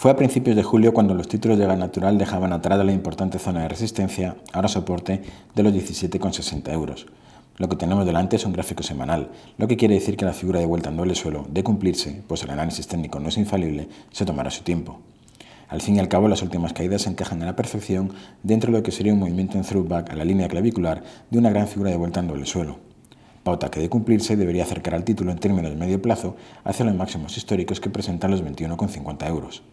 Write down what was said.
Fue a principios de julio cuando los títulos de gas natural dejaban atrás la importante zona de resistencia, ahora soporte, de los 17,60 euros. Lo que tenemos delante es un gráfico semanal, lo que quiere decir que la figura de vuelta en doble suelo, de cumplirse, pues el análisis técnico no es infalible, se tomará su tiempo. Al fin y al cabo, las últimas caídas se encajan a la perfección dentro de lo que sería un movimiento en throwback a la línea clavicular de una gran figura de vuelta en doble suelo. Pauta que de cumplirse debería acercar al título en términos de medio plazo hacia los máximos históricos que presentan los 21,50 euros.